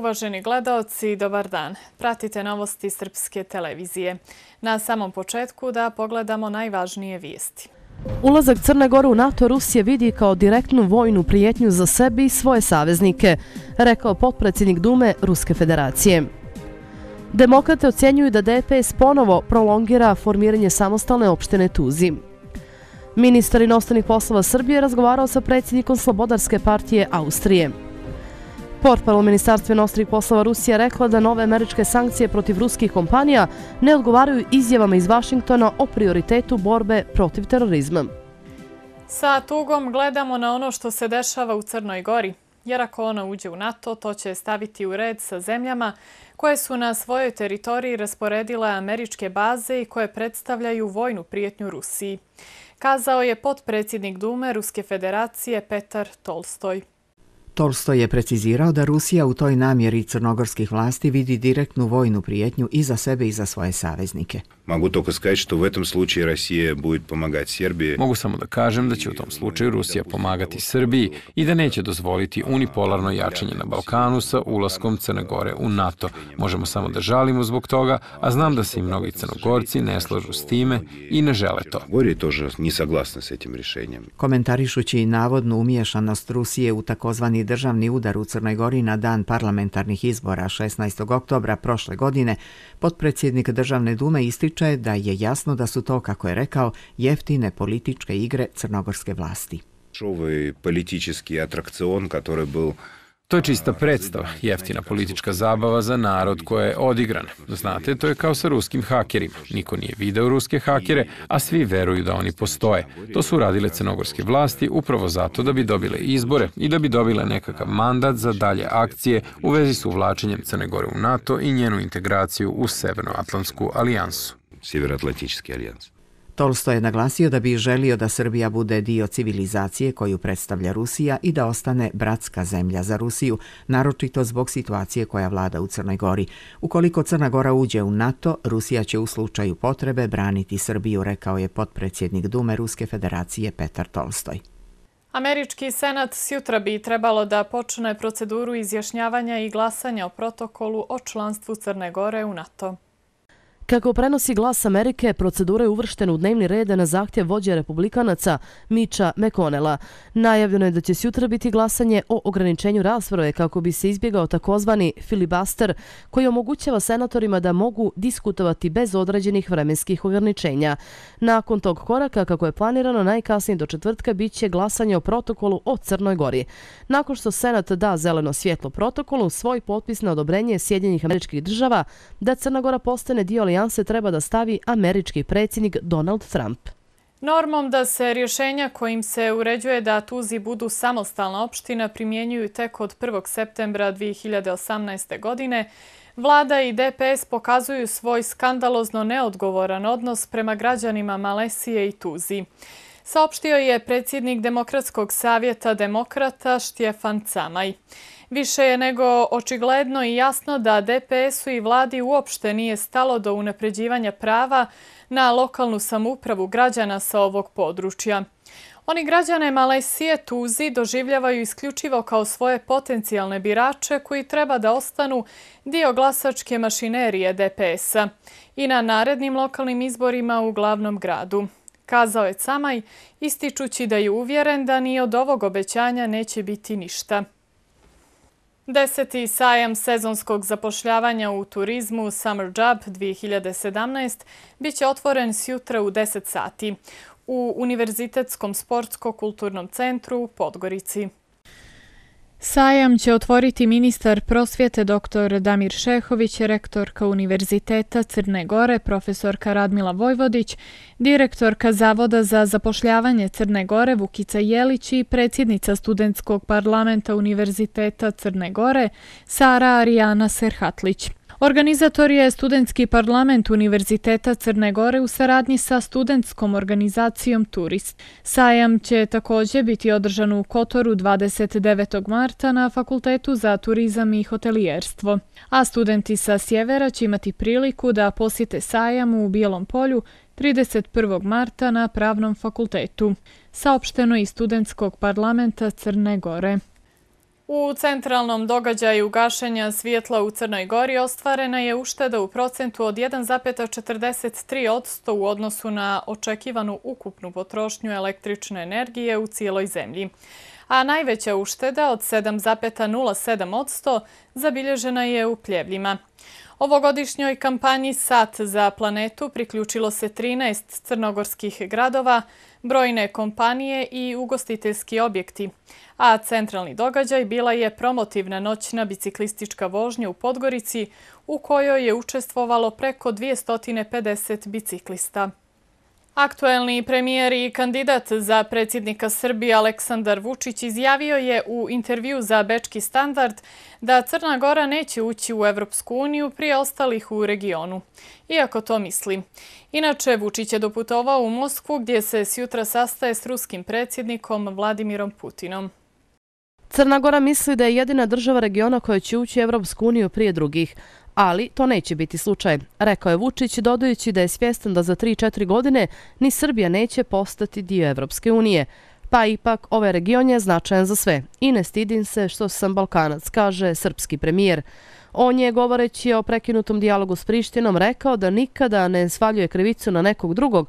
Uvaženi gledalci, dobar dan. Pratite novosti Srpske televizije. Na samom početku da pogledamo najvažnije vijesti. Ulazak Crne Gore u NATO Rusije vidi kao direktnu vojnu prijetnju za sebi i svoje saveznike, rekao potpredsjednik Dume Ruske federacije. Demokrate ocjenjuju da DPS ponovo prolongira formiranje samostalne opštine Tuzi. Ministar inostanih poslova Srbije razgovarao sa predsjednikom Slobodarske partije Austrije. Portparol Ministarstva inostrih poslova Rusija rekla da nove američke sankcije protiv ruskih kompanija ne odgovaraju izjavama iz Vašingtona o prioritetu borbe protiv terorizma. Sa tugom gledamo na ono što se dešava u Crnoj Gori, jer ako ona uđe u NATO, to će staviti u red sa zemljama koje su na svojoj teritoriji rasporedile američke baze i koje predstavljaju vojnu prijetnju Rusiji, kazao je potpredsjednik Dume Ruske federacije Petar Tolstoj. Tolstoj je precizirao da Rusija u toj namjeri crnogorskih vlasti vidi direktnu vojnu prijetnju i za sebe i za svoje saveznike. Могу только сказать, что в этом случае Россия будет помогать Сербии. Могу само да кажем, да че в том случае Русия помагати Србији и да неће дозволити униполарно јачање на Балкану са улазком Црне Горе у НАТО. Можемо само да жалимо због тога, а знам да се и многи црногорци не s с тиме и не желе то. Горе тоже не согласна с этим решением. Коментаришући наводну умјешаност Русије у такозвани државни удар у Црној Гори на дан парламентарних избора 16. oktobra prošle godine, potpredsjednik Državne Dume истич ističe da je jasno da su to, kako je rekao, jeftine političke igre crnogorske vlasti. Šovo politički atrakcion, koji je bil... To je čista predstava, jeftina politička zabava za narod koja je odigrana. Znate, to je kao sa ruskim hakerima. Niko nije video ruske hakere, a svi veruju da oni postoje. To su uradile crnogorske vlasti upravo zato da bi dobile izbore i da bi dobile nekakav mandat za dalje akcije u vezi s uvlačenjem Crne Gore u NATO i njenu integraciju u Severnoatlantsku alijansu. Sjeveroatlantički alijans. Tolstoj je naglasio da bi želio da Srbija bude dio civilizacije koju predstavlja Rusija i da ostane bratska zemlja za Rusiju, naročito zbog situacije koja vlada u Crnoj Gori. Ukoliko Crna Gora uđe u NATO, Rusija će u slučaju potrebe braniti Srbiju, rekao je potpredsjednik Dume Ruske federacije Petar Tolstoj. Američki senat sutra bi trebalo da počne proceduru izjašnjavanja i glasanja o protokolu o članstvu Crne Gore u NATO. Kako prenosi glas Amerike, procedura je uvrštena u dnevni red na zahtjev vođe republikanaca Miča Mekonela. Najavljeno je da će sutra biti glasanje o ograničenju rasprave kako bi se izbjegao takozvani filibaster koji omogućava senatorima da mogu diskutovati bez određenih vremenskih ograničenja. Nakon tog koraka, kako je planirano, najkasnije do četvrtka bit će glasanje o protokolu o Crnoj Gori. Nakon što senat da zeleno svjetlo protokolu, svoj potpis na odobrenje Sjedinjenih američkih država da Crna Gora postane dio alijan nijanse treba da stavi američki predsjednik Donald Trump. Normom da se rješenja kojim se uređuje da Tuzi budu samostalna opština primjenjuju tek od 1. septembra 2018. godine, Vlada i DPS pokazuju svoj skandalozno neodgovoran odnos prema građanima Malesije i Tuzi saopštio je predsjednik Demokratskog savjeta demokrata Štjefan Camaj. Više je nego očigledno i jasno da DPS-u i vladi uopšte nije stalo do unapređivanja prava na lokalnu samupravu građana sa ovog područja. Oni građane Malesije Tuzi doživljavaju isključivo kao svoje potencijalne birače koji treba da ostanu dio glasačke mašinerije DPS-a i na narednim lokalnim izborima u glavnom gradu kazao je Camaj, ističući da je uvjeren da ni od ovog obećanja neće biti ništa. Deseti sajam sezonskog zapošljavanja u turizmu Summer Job 2017 biće otvoren s jutra u 10 sati u Univerzitetskom sportsko-kulturnom centru u Podgorici. Sajam će otvoriti ministar prosvjete dr. Damir Šehović, rektorka Univerziteta Crne Gore, profesorka Radmila Vojvodić, direktorka Zavoda za zapošljavanje Crne Gore Vukica Jelić i predsjednica Studentskog parlamenta Univerziteta Crne Gore Sara Arijana Serhatlić. Organizator je Studenski parlament Univerziteta Crne Gore u saradnji sa studentskom organizacijom Turist. Sajam će također biti održan u Kotoru 29. marta na Fakultetu za turizam i hotelijerstvo. A studenti sa Sjevera će imati priliku da posjete sajam u Bijelom polju 31. marta na Pravnom fakultetu, saopšteno iz Studenskog parlamenta Crne Gore. U centralnom događaju gašenja svijetla u Crnoj Gori ostvarena je ušteda u procentu od 1,43% u odnosu na očekivanu ukupnu potrošnju električne energije u cijeloj zemlji a najveća ušteda od 7,07% zabilježena je u pljevljima. Ovogodišnjoj kampanji Sat za planetu priključilo se 13 crnogorskih gradova, brojne kompanije i ugostiteljski objekti, a centralni događaj bila je promotivna noćna biciklistička vožnja u Podgorici u kojoj je učestvovalo preko 250 biciklista. Aktuelni premijer i kandidat za predsjednika Srbije Aleksandar Vučić izjavio je u intervju za Bečki standard da Crna Gora neće ući u Evropsku uniju prije ostalih u regionu, iako to misli. Inače, Vučić je doputovao u Moskvu gdje se sjutra sastaje s ruskim predsjednikom Vladimirom Putinom. Crna Gora misli da je jedina država regiona koja će ući u Evropsku uniju prije drugih ali to neće biti slučaj, rekao je Vučić dodajući da je svjestan da za 3-4 godine ni Srbija neće postati dio Evropske unije. Pa ipak, ovaj region je značajan za sve i ne stidim se što sam Balkanac, kaže srpski premijer. On je, govoreći o prekinutom dijalogu s Prištinom, rekao da nikada ne svaljuje krivicu na nekog drugog,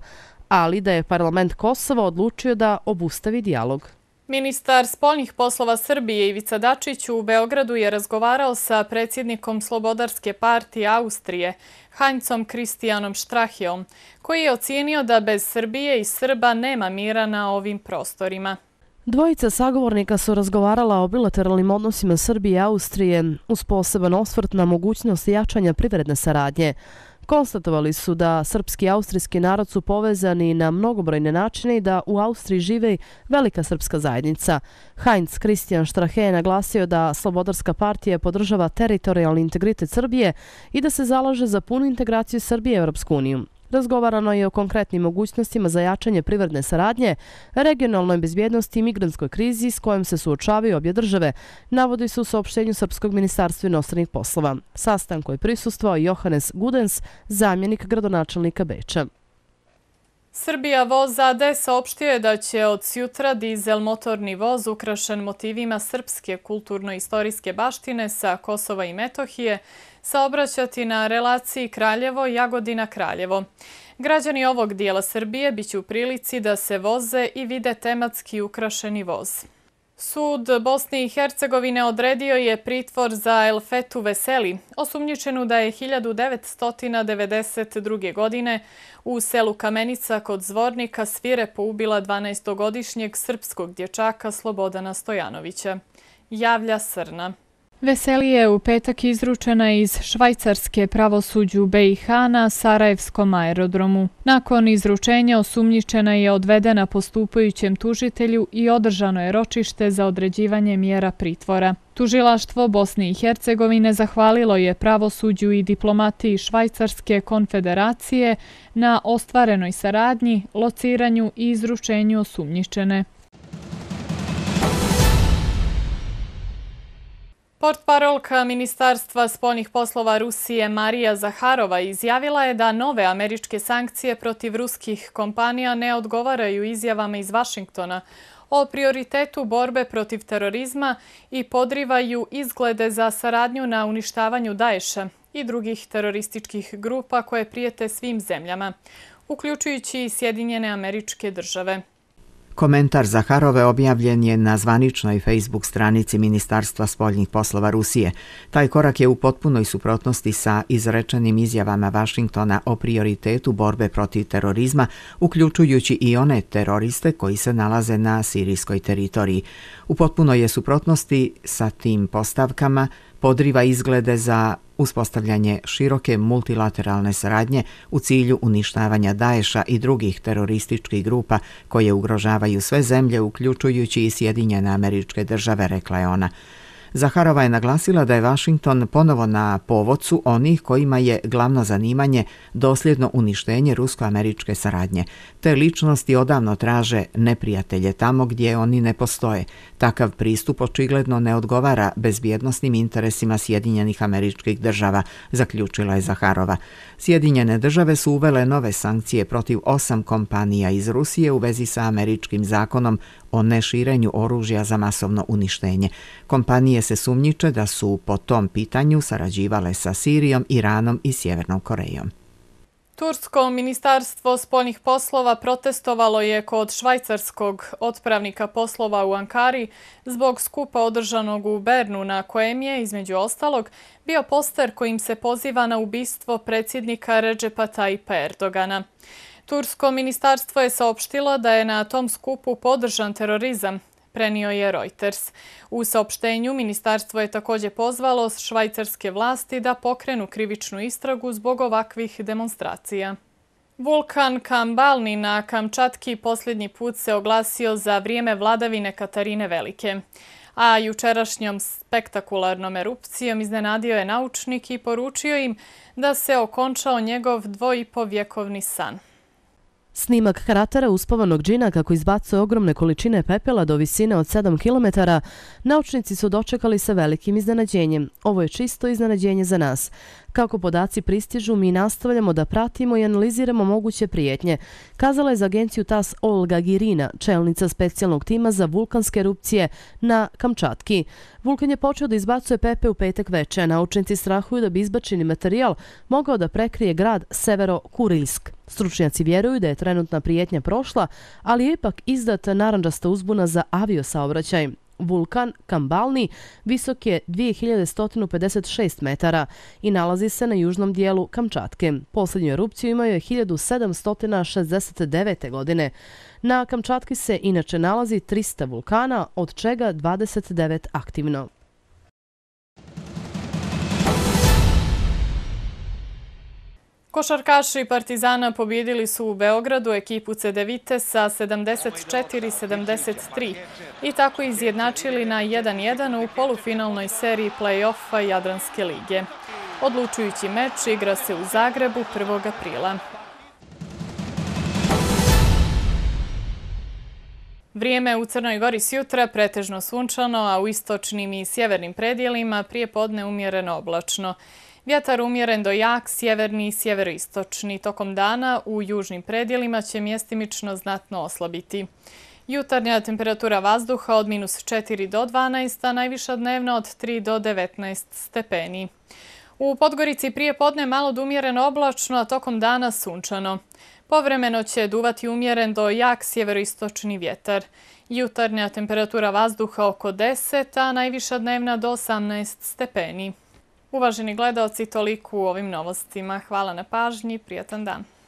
ali da je parlament Kosova odlučio da obustavi dijalog. Ministar spoljnih poslova Srbije Ivica Dačić u Beogradu je razgovarao sa predsjednikom Slobodarske partije Austrije, Hanjcom Kristijanom Štrahijom, koji je ocijenio da bez Srbije i Srba nema mira na ovim prostorima. Dvojica sagovornika su razgovarala o bilateralnim odnosima Srbije i Austrije uz poseban osvrt na mogućnost jačanja privredne saradnje, Konstatovali su da srpski i austrijski narod su povezani na mnogobrojne načine i da u Austriji žive velika srpska zajednica. Heinz Christian Strahe je naglasio da Slobodarska partija podržava teritorijalni integritet Srbije i da se zalaže za punu integraciju Srbije i Evropsku uniju razgovarano je o konkretnim mogućnostima za jačanje privredne saradnje, regionalnoj bezbjednosti i migranskoj krizi s kojom se suočavaju obje države, navodi se u saopštenju Srpskog ministarstva inostranih poslova. Sastanku je prisustvao Johannes Gudens, zamjenik gradonačelnika Beča. Srbija voz AD saopštio je da će od sutra dizel motorni voz ukrašen motivima srpske kulturno-istorijske baštine sa Kosova i Metohije saobraćati na relaciji Kraljevo-Jagodina-Kraljevo. Građani ovog dijela Srbije biće u prilici da se voze i vide tematski ukrašeni voz. Sud Bosne i Hercegovine odredio je pritvor za Elfetu Veseli, osumnjičenu da je 1992. godine u selu Kamenica kod Zvornika svire poubila 12-godišnjeg srpskog dječaka Slobodana Stojanovića. Javlja Srna. Veseli je u petak izručena iz Švajcarske pravosuđu BiH na Sarajevskom aerodromu. Nakon izručenja osumnjičena je odvedena postupajućem tužitelju i održano je ročište za određivanje mjera pritvora. Tužilaštvo Bosne i Hercegovine zahvalilo je pravosuđu i diplomatiji Švajcarske konfederacije na ostvarenoj saradnji, lociranju i izručenju osumnjičene. Portparolka Ministarstva spoljnih poslova Rusije Marija Zaharova izjavila je da nove američke sankcije protiv ruskih kompanija ne odgovaraju izjavama iz Vašingtona o prioritetu borbe protiv terorizma i podrivaju izglede za saradnju na uništavanju Daesha i drugih terorističkih grupa koje prijete svim zemljama, uključujući i Sjedinjene američke države. Komentar Zaharove objavljen je na zvaničnoj Facebook stranici Ministarstva spoljnih poslova Rusije. Taj korak je u potpunoj suprotnosti sa izrečenim izjavama Vašingtona o prioritetu borbe protiv terorizma, uključujući i one teroriste koji se nalaze na sirijskoj teritoriji. U potpunoj je suprotnosti sa tim postavkama, podriva izglede za uspostavljanje široke multilateralne saradnje u cilju uništavanja Daeša i drugih terorističkih grupa koje ugrožavaju sve zemlje, uključujući i Sjedinjene američke države, rekla je ona. Zaharova je naglasila da je Vašington ponovo na povodcu onih kojima je glavno zanimanje dosljedno uništenje rusko-američke saradnje. Te ličnosti odavno traže neprijatelje tamo gdje oni ne postoje. Takav pristup očigledno ne odgovara bezbjednostnim interesima Sjedinjenih američkih država, zaključila je Zaharova. Sjedinjene države su uvele nove sankcije protiv osam kompanija iz Rusije u vezi sa američkim zakonom o neširenju oružja za masovno uništenje. Kompanije se sumnjiče da su po tom pitanju sarađivale sa Sirijom, Iranom i Sjevernom Korejom. Tursko ministarstvo spoljnih poslova protestovalo je kod švajcarskog otpravnika poslova u Ankari zbog skupa održanog u Bernu na kojem je, između ostalog, bio poster kojim se poziva na ubistvo predsjednika Ređepa Tajpa Erdogana. Tursko ministarstvo je saopštilo da je na tom skupu podržan terorizam, prenio je Reuters. U saopštenju ministarstvo je također pozvalo švajcarske vlasti da pokrenu krivičnu istragu zbog ovakvih demonstracija. Vulkan Kambalni na Kamčatki posljednji put se oglasio za vrijeme vladavine Katarine Velike, a jučerašnjom spektakularnom erupcijom iznenadio je naučnik i poručio im da se okončao njegov dvojipovjekovni san. Snimak kratera uspavanog džina kako izbacuje ogromne količine pepela do visine od 7 km, naučnici su dočekali sa velikim iznenađenjem. Ovo je čisto iznenađenje za nas. Kako podaci pristižu, mi nastavljamo da pratimo i analiziramo moguće prijetnje, kazala je za agenciju TAS Olga Girina, čelnica specijalnog tima za vulkanske erupcije na Kamčatki. Vulkan je počeo da izbacuje pepe u petak veče, a naučenci strahuju da bi izbačeni materijal mogao da prekrije grad Severo-Kurilsk. Stručnjaci vjeruju da je trenutna prijetnja prošla, ali je ipak izdata naranđasta uzbuna za aviosaobraćaj. saobraćaj vulkan Kambalni visok je 2156 metara i nalazi se na južnom dijelu Kamčatke. Posljednju erupciju imaju je 1769. godine. Na Kamčatki se inače nalazi 300 vulkana, od čega 29 aktivno. Košarkaši Partizana pobjedili su u Beogradu ekipu CD Vitesa 74-73 i tako izjednačili na 1-1 u polufinalnoj seriji play-offa Jadranske lige. Odlučujući meč igra se u Zagrebu 1. aprila. Vrijeme u Crnoj Gori s jutra pretežno sunčano, a u istočnim i sjevernim predijelima prije podne umjereno oblačno. Vjetar umjeren do jak, sjeverni i sjeveroistočni. Tokom dana u južnim predijelima će mjestimično znatno oslabiti. Jutarnja temperatura vazduha od minus 4 do 12, a najviša dnevna od 3 do 19 stepeni. U Podgorici prije podne malo dumjereno oblačno, a tokom dana sunčano. Povremeno će duvati umjeren do jak sjeveroistočni vjetar. Jutarnja temperatura vazduha oko 10, a najviša dnevna do 18 stepeni. Uvaženi gledalci, toliko u ovim novostima. Hvala na pažnji, prijatan dan.